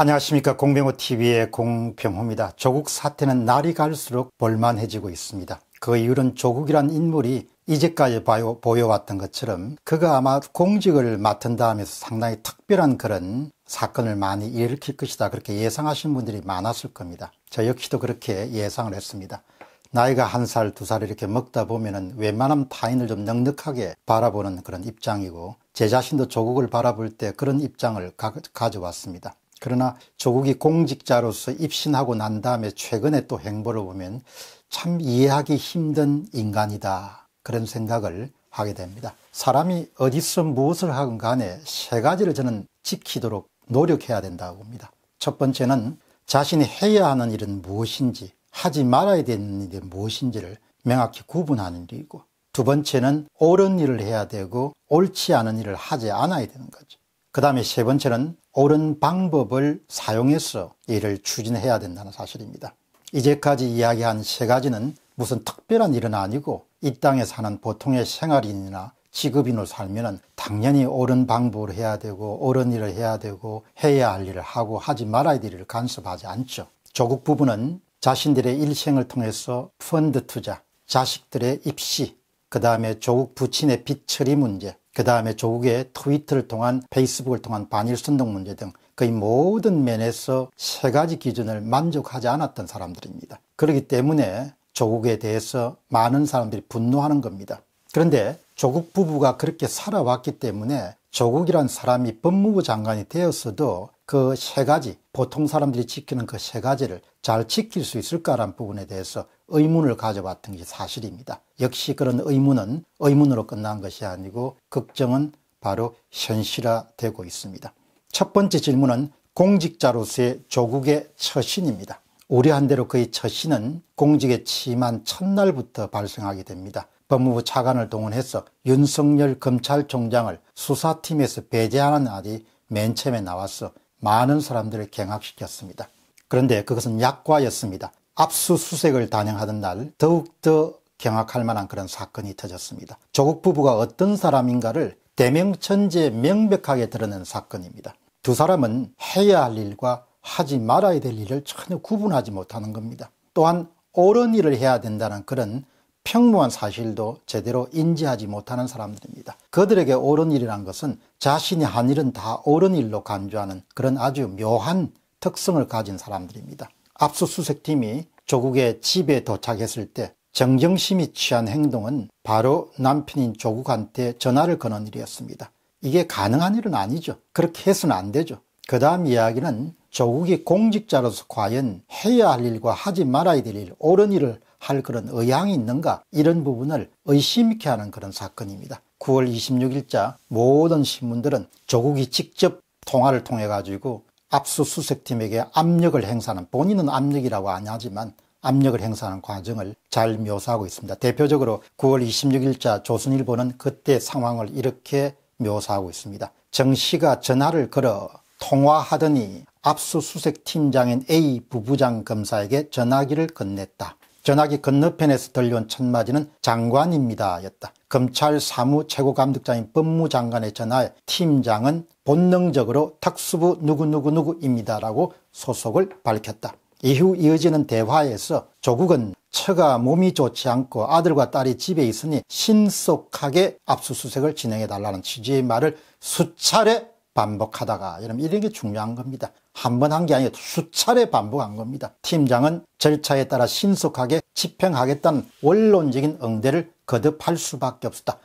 안녕하십니까 공병호TV의 공병호입니다. 조국 사태는 날이 갈수록 볼만해지고 있습니다. 그 이유는 조국이란 인물이 이제까지 봐요, 보여왔던 것처럼 그가 아마 공직을 맡은 다음에서 상당히 특별한 그런 사건을 많이 일으킬 것이다 그렇게 예상하신 분들이 많았을 겁니다. 저 역시도 그렇게 예상을 했습니다. 나이가 한 살, 두 살 이렇게 먹다 보면은 웬만하면 타인을 좀 넉넉하게 바라보는 그런 입장이고 제 자신도 조국을 바라볼 때 그런 입장을 가, 가져왔습니다. 그러나 조국이 공직자로서 입신하고 난 다음에 최근에 또 행보를 보면 참 이해하기 힘든 인간이다 그런 생각을 하게 됩니다. 사람이 어디서 무엇을 하건 간에 세 가지를 저는 지키도록 노력해야 된다고 봅니다. 첫 번째는 자신이 해야 하는 일은 무엇인지 하지 말아야 되는 일이 무엇인지를 명확히 구분하는 일이고 두 번째는 옳은 일을 해야 되고 옳지 않은 일을 하지 않아야 되는 거죠. 그 다음에 세 번째는 옳은 방법을 사용해서 일을 추진해야 된다는 사실입니다. 이제까지 이야기한 세 가지는 무슨 특별한 일은 아니고 이 땅에 사는 보통의 생활인이나 직업인으로 살면은 당연히 옳은 방법으로 해야 되고 옳은 일을 해야 되고 해야 할 일을 하고 하지 말아야 될 일을 간섭하지 않죠. 조국 부부는 자신들의 일생을 통해서 펀드 투자, 자식들의 입시, 그 다음에 조국 부친의 빚처리 문제, 그 다음에 조국의 트위터를 통한 페이스북을 통한 반일선동 문제 등 거의 모든 면에서 세 가지 기준을 만족하지 않았던 사람들입니다. 그렇기 때문에 조국에 대해서 많은 사람들이 분노하는 겁니다. 그런데 조국 부부가 그렇게 살아왔기 때문에 조국이란 사람이 법무부 장관이 되었어도 그 세 가지, 보통 사람들이 지키는 그 세 가지를 잘 지킬 수 있을까라는 부분에 대해서 의문을 가져봤던 게 사실입니다. 역시 그런 의문은 의문으로 끝난 것이 아니고 걱정은 바로 현실화되고 있습니다. 첫 번째 질문은 공직자로서의 조국의 처신입니다. 우려한 대로 그의 처신은 공직에 취임한 첫날부터 발생하게 됩니다. 법무부 차관을 동원해서 윤석열 검찰총장을 수사팀에서 배제하는 날이 맨 처음에 나와서 많은 사람들을 경악시켰습니다. 그런데 그것은 약과였습니다. 압수수색을 단행하던 날 더욱더 경악할 만한 그런 사건이 터졌습니다. 조국 부부가 어떤 사람인가를 대명천재 명백하게 드러낸 사건입니다. 두 사람은 해야 할 일과 하지 말아야 될 일을 전혀 구분하지 못하는 겁니다. 또한 옳은 일을 해야 된다는 그런 평무한 사실도 제대로 인지하지 못하는 사람들입니다. 그들에게 옳은 일이란 것은 자신이 한 일은 다 옳은 일로 간주하는 그런 아주 묘한 특성을 가진 사람들입니다. 압수수색팀이 조국의 집에 도착했을 때정정심이 취한 행동은 바로 남편인 조국한테 전화를 거는 일이었습니다. 이게 가능한 일은 아니죠. 그렇게 해서는 안 되죠. 그 다음 이야기는 조국이 공직자로서 과연 해야 할 일과 하지 말아야 될 일, 옳은 일을 할 그런 의향이 있는가 이런 부분을 의심케 하는 그런 사건입니다. 9월 26일자 모든 신문들은 조국이 직접 통화를 통해 가지고 압수수색팀에게 압력을 행사하는 본인은 압력이라고 안 하지만 압력을 행사하는 과정을 잘 묘사하고 있습니다. 대표적으로 9월 26일자 조선일보는 그때 상황을 이렇게 묘사하고 있습니다. 정 씨가 전화를 걸어 통화하더니 압수수색팀장인 A 부부장 검사에게 전화기를 건넸다. 전화기 건너편에서 들려온 첫마디는 장관입니다 였다. 검찰 사무 최고감독장인 법무장관의 전화에 팀장은 본능적으로 탁수부 누구누구누구입니다라고 소속을 밝혔다. 이후 이어지는 대화에서 조국은 처가 몸이 좋지 않고 아들과 딸이 집에 있으니 신속하게 압수수색을 진행해달라는 취지의 말을 수차례 반복하다가 여러분 이런 게 중요한 겁니다. 한 번 한 게아니고 수차례 반복한 겁니다. 팀장은 절차에 따라 신속하게 집행하겠다는 원론적인 응대를 거듭할 수밖에 없었다.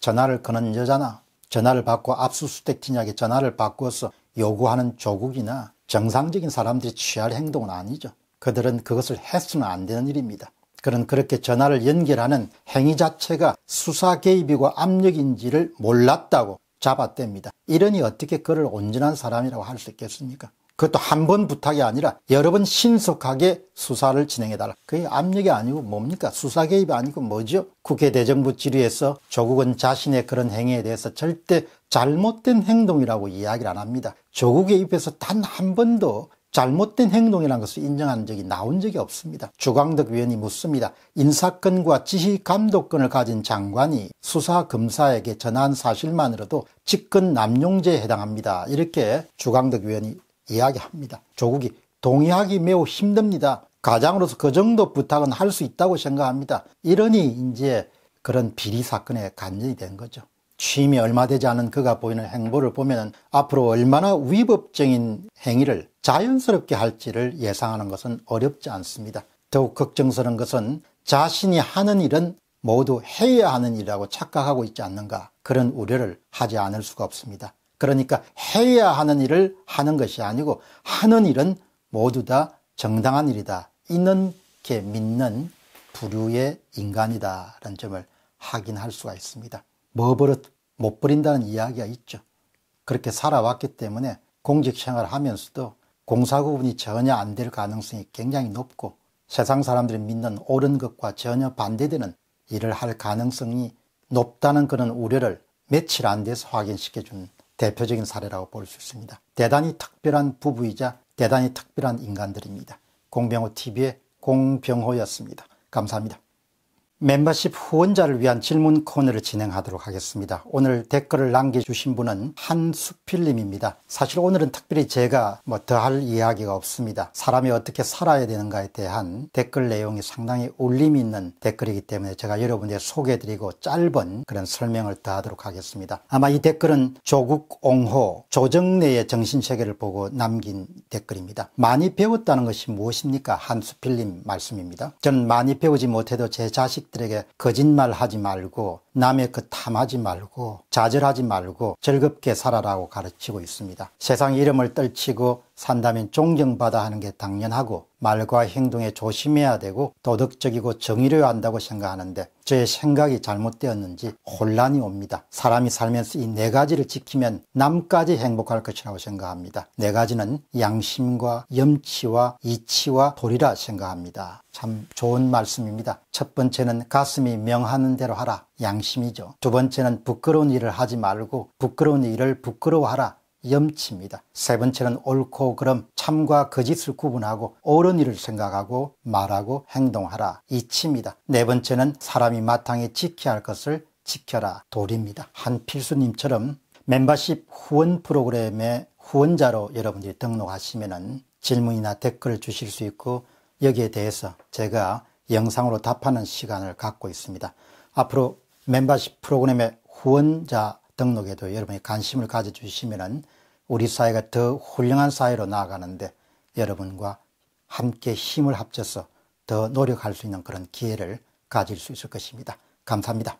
전화를 거는 여자나 전화를 받고 압수수색 팀에게 전화를 바꿔서 요구하는 조국이나 정상적인 사람들이 취할 행동은 아니죠. 그들은 그것을 해서는 안 되는 일입니다. 그런 그렇게 전화를 연결하는 행위 자체가 수사 개입이고 압력인지를 몰랐다고 잡아댑니다. 이러니 어떻게 그를 온전한 사람이라고 할 수 있겠습니까? 그것도 한 번 부탁이 아니라 여러 번 신속하게 수사를 진행해달라. 그게 압력이 아니고 뭡니까? 수사 개입이 아니고 뭐죠? 국회 대정부 질의에서 조국은 자신의 그런 행위에 대해서 절대 잘못된 행동이라고 이야기를 안 합니다. 조국의 입에서 단 한 번도 잘못된 행동이라는 것을 인정한 적이 나온 적이 없습니다. 주광덕 위원이 묻습니다. 인사권과 지휘감독권을 가진 장관이 수사검사에게 전한 사실만으로도 직권 남용죄에 해당합니다. 이렇게 주광덕 위원이 이야기합니다. 조국이 동의하기 매우 힘듭니다. 가장으로서 그 정도 부탁은 할 수 있다고 생각합니다. 이러니 이제 그런 비리 사건에 간절이된 거죠. 취임이 얼마 되지 않은 그가 보이는 행보를 보면 앞으로 얼마나 위법적인 행위를 자연스럽게 할지를 예상하는 것은 어렵지 않습니다. 더욱 걱정스러운 것은 자신이 하는 일은 모두 해야 하는 일이라고 착각하고 있지 않는가 그런 우려를 하지 않을 수가 없습니다. 그러니까 해야 하는 일을 하는 것이 아니고 하는 일은 모두 다 정당한 일이다. 있는 게 믿는 부류의 인간이다. 라는 점을 확인할 수가 있습니다. 뭐 버릇 못 버린다는 이야기가 있죠. 그렇게 살아왔기 때문에 공직생활을 하면서도 공사구분이 전혀 안 될 가능성이 굉장히 높고 세상 사람들이 믿는 옳은 것과 전혀 반대되는 일을 할 가능성이 높다는 그런 우려를 며칠 안 돼서 확인시켜준 대표적인 사례라고 볼 수 있습니다. 대단히 특별한 부부이자 대단히 특별한 인간들입니다. 공병호 TV의 공병호였습니다. 감사합니다. 멤버십 후원자를 위한 질문 코너를 진행하도록 하겠습니다. 오늘 댓글을 남겨주신 분은 한수필님입니다. 사실 오늘은 특별히 제가 뭐 더 할 이야기가 없습니다. 사람이 어떻게 살아야 되는가에 대한 댓글 내용이 상당히 울림이 있는 댓글이기 때문에 제가 여러분에게 소개해드리고 짧은 그런 설명을 더하도록 하겠습니다. 아마 이 댓글은 조국 옹호 조정내의 정신세계를 보고 남긴 댓글입니다. 많이 배웠다는 것이 무엇입니까? 한수필님 말씀입니다. 저는 많이 배우지 못해도 제 자식 자식들에게 거짓말하지 말고 남의 그 탐하지 말고 좌절하지 말고 즐겁게 살아라고 가르치고 있습니다. 세상 이름을 떨치고 산다면 존경받아 하는 게 당연하고 말과 행동에 조심해야 되고 도덕적이고 정의를 한다고 생각하는데 제 생각이 잘못되었는지 혼란이 옵니다. 사람이 살면서 이 네 가지를 지키면 남까지 행복할 것이라고 생각합니다. 네 가지는 양심과 염치와 이치와 도리라 생각합니다. 참 좋은 말씀입니다. 첫 번째는 가슴이 명하는 대로 하라. 양심이죠. 두 번째는 부끄러운 일을 하지 말고 부끄러운 일을 부끄러워하라. 염치입니다. 세 번째는 옳고 그름, 참과 거짓을 구분하고 옳은 일을 생각하고 말하고 행동하라. 이치입니다. 네 번째는 사람이 마땅히 지켜야 할 것을 지켜라. 도리입니다. 한필수님처럼 멤버십 후원 프로그램의 후원자로 여러분들이 등록하시면 질문이나 댓글을 주실 수 있고 여기에 대해서 제가 영상으로 답하는 시간을 갖고 있습니다. 앞으로 멤버십 프로그램의 후원자 등록에도 여러분이 관심을 가져주시면 우리 사회가 더 훌륭한 사회로 나아가는데 여러분과 함께 힘을 합쳐서 더 노력할 수 있는 그런 기회를 가질 수 있을 것입니다. 감사합니다.